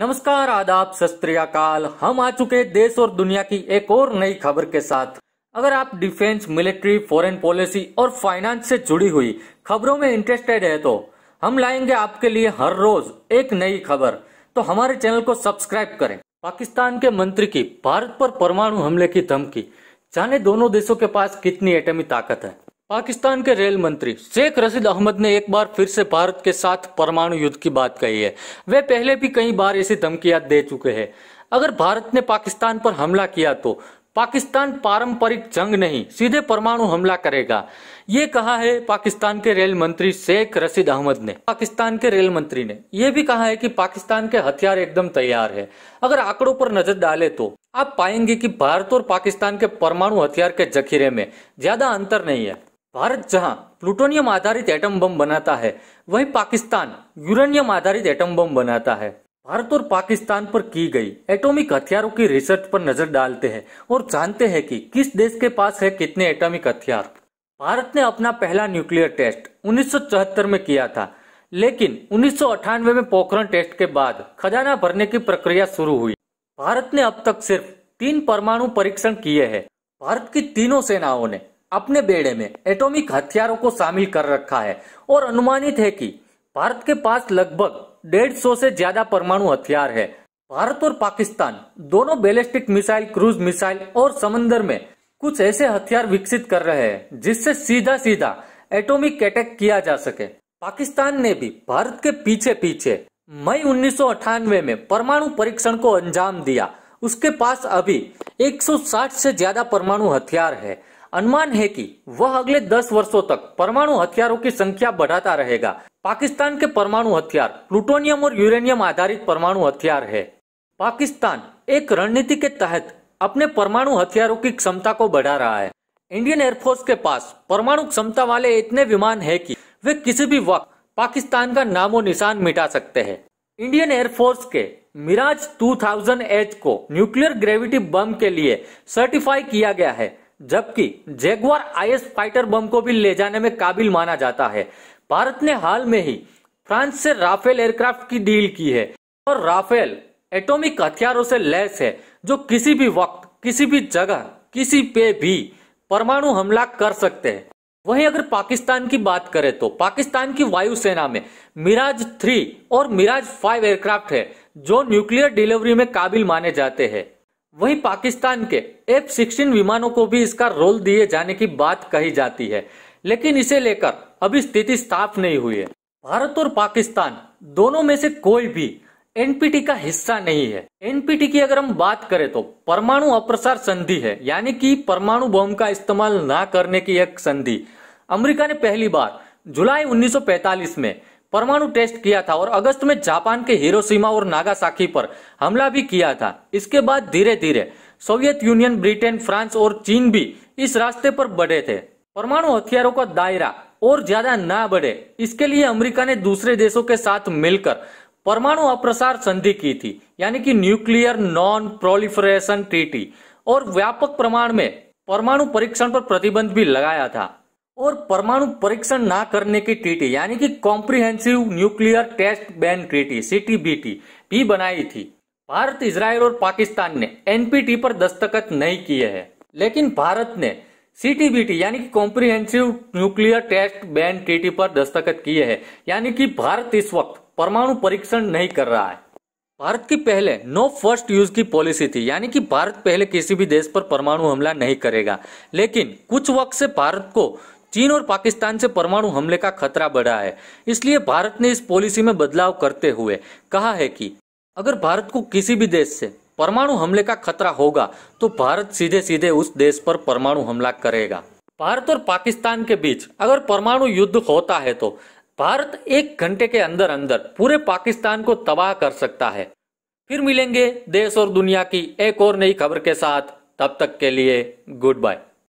नमस्कार आदाब सस्त्रियाकाल हम आ चुके देश और दुनिया की एक और नई खबर के साथ अगर आप डिफेंस मिलिट्री फॉरेन पॉलिसी और फाइनेंस से जुड़ी हुई खबरों में इंटरेस्टेड है तो हम लाएंगे आपके लिए हर रोज एक नई खबर तो हमारे चैनल को सब्सक्राइब करें पाकिस्तान के मंत्री की भारत पर परमाणु हमले की धमकी जाने दोनों देशों के पास कितनी एटमी ताकत है पाकिस्तान के रेल मंत्री शेख रशीद अहमद ने एक बार फिर से भारत के साथ परमाणु युद्ध की बात कही है वे पहले भी कई बार ऐसी धमकियां दे चुके हैं अगर भारत ने पाकिस्तान पर हमला किया तो पाकिस्तान पारंपरिक जंग नहीं सीधे परमाणु हमला करेगा ये कहा है पाकिस्तान के रेल मंत्री शेख रशीद अहमद ने पाकिस्तान के रेल मंत्री ने यह भी कहा है कि पाकिस्तान के हथियार एकदम तैयार है अगर आंकड़ों पर नजर डाले तो आप पाएंगे कि भारत और पाकिस्तान के परमाणु हथियार के जखीरे में ज्यादा अंतर नहीं है भारत जहां प्लूटोनियम आधारित एटम बम बनाता है वहीं पाकिस्तान यूरेनियम आधारित एटम बम बनाता है भारत और पाकिस्तान पर की गई एटॉमिक हथियारों की रिसर्च पर नजर डालते हैं और जानते हैं कि किस देश के पास है कितने एटॉमिक हथियार भारत ने अपना पहला न्यूक्लियर टेस्ट उन्नीस में किया था लेकिन उन्नीस में पोखरण टेस्ट के बाद खजाना भरने की प्रक्रिया शुरू हुई भारत ने अब तक सिर्फ तीन परमाणु परीक्षण किए हैं भारत की तीनों सेनाओं ने अपने बेड़े में एटॉमिक हथियारों को शामिल कर रखा है और अनुमानित है कि भारत के पास लगभग डेढ़ सौ से ज्यादा परमाणु हथियार है भारत और पाकिस्तान दोनों बैलिस्टिक मिसाइल क्रूज मिसाइल और समंदर में कुछ ऐसे हथियार विकसित कर रहे हैं जिससे सीधा सीधा एटॉमिक अटैक किया जा सके पाकिस्तान ने भी भारत के पीछे पीछे मई उन्नीस में परमाणु परीक्षण को अंजाम दिया उसके पास अभी 160 से ज्यादा परमाणु हथियार है अनुमान है कि वह अगले 10 वर्षों तक परमाणु हथियारों की संख्या बढ़ाता रहेगा पाकिस्तान के परमाणु हथियार प्लूटोनियम और यूरेनियम आधारित परमाणु हथियार है पाकिस्तान एक रणनीति के तहत अपने परमाणु हथियारों की क्षमता को बढ़ा रहा है इंडियन एयरफोर्स के पास परमाणु क्षमता वाले इतने विमान है कि वे किसी भी वक्त पाकिस्तान का नामो निशान मिटा सकते हैं इंडियन एयरफोर्स के मिराज 2000 एच को न्यूक्लियर ग्रेविटी बम के लिए सर्टिफाई किया गया है जबकि जेगवार एस फाइटर बम को भी ले जाने में काबिल माना जाता है भारत ने हाल में ही फ्रांस से राफेल एयरक्राफ्ट की डील की है और राफेल एटॉमिक हथियारों से लैस है जो किसी भी वक्त किसी भी जगह किसी पे भी परमाणु हमला कर सकते हैं वहीं अगर पाकिस्तान की बात करें तो पाकिस्तान की वायुसेना में मिराज थ्री और मिराज फाइव एयरक्राफ्ट है जो न्यूक्लियर डिलीवरी में काबिल माने जाते हैं वहीं पाकिस्तान के एफ सिक्सटीन विमानों को भी इसका रोल दिए जाने की बात कही जाती है लेकिन इसे लेकर अभी स्थिति साफ नहीं हुई है भारत और पाकिस्तान दोनों में से कोई भी एनपीटी का हिस्सा नहीं है एनपीटी की अगर हम बात करें तो परमाणु अप्रसार संधि है यानी कि परमाणु बम का इस्तेमाल ना करने की एक संधि अमेरिका ने पहली बार जुलाई 1945 में परमाणु टेस्ट किया था और अगस्त में जापान के हिरोशिमा और नागासाकी पर हमला भी किया था इसके बाद धीरे धीरे सोवियत यूनियन ब्रिटेन फ्रांस और चीन भी इस रास्ते पर बढ़े थे परमाणु हथियारों का दायरा और ज्यादा ना बढ़े इसके लिए अमेरिका ने दूसरे देशों के साथ मिलकर परमाणु अप्रसार संधि की थी यानी कि न्यूक्लियर नॉन प्रोलिफरेशन ट्रीटी और व्यापक प्रमाण में परमाणु परीक्षण पर प्रतिबंध भी लगाया था और परमाणु परीक्षण ना करने की ट्रीटी यानी कि comprehensive nuclear test ban treaty CTBT भी बनाई थी भारत इसराइल और पाकिस्तान ने एनपीटी पर दस्तखत नहीं किए हैं लेकिन भारत ने सीटीबीटी यानी कि comprehensive nuclear test ban treaty पर दस्तखत किए हैं यानी कि भारत इस वक्त परमाणु परीक्षण नहीं कर रहा है भारत की पहले नो फर्स्ट यूज की पॉलिसी थी यानी कि भारत पहले किसी भी देश पर परमाणु हमला नहीं करेगा लेकिन कुछ वक्त से भारत को चीन और पाकिस्तान से परमाणु हमले का खतरा बढ़ा है इसलिए भारत ने इस पॉलिसी में बदलाव करते हुए कहा है कि अगर भारत को किसी भी देश से परमाणु हमले का खतरा होगा तो भारत सीधे सीधे उस देश पर परमाणु हमला करेगा भारत और पाकिस्तान के बीच अगर परमाणु युद्ध होता है तो भारत एक घंटे के अंदर अंदर पूरे पाकिस्तान को तबाह कर सकता है फिर मिलेंगे देश और दुनिया की एक और नई खबर के साथ तब तक के लिए गुड बाय